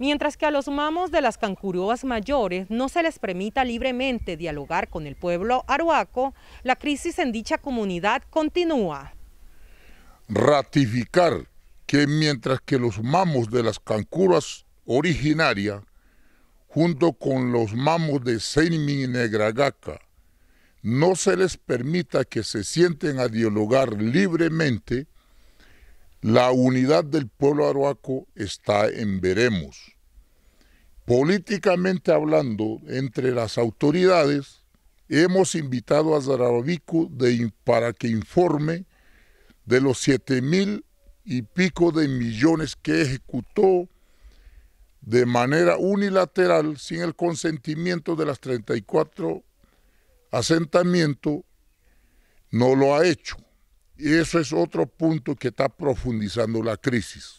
mientras que a los mamos de las cancuroas mayores no se les permita libremente dialogar con el pueblo aruaco, la crisis en dicha comunidad continúa. Ratificar que mientras que los mamos de las cancuroas originarias, junto con los mamos de Senmin y Negragaca, no se les permita que se sienten a dialogar libremente, la unidad del pueblo aruaco está en veremos. Políticamente hablando, entre las autoridades, hemos invitado a Zarabico para que informe de los siete mil y pico de millones que ejecutó de manera unilateral, sin el consentimiento de las 34 asentamientos, no lo ha hecho. Y eso es otro punto que está profundizando la crisis.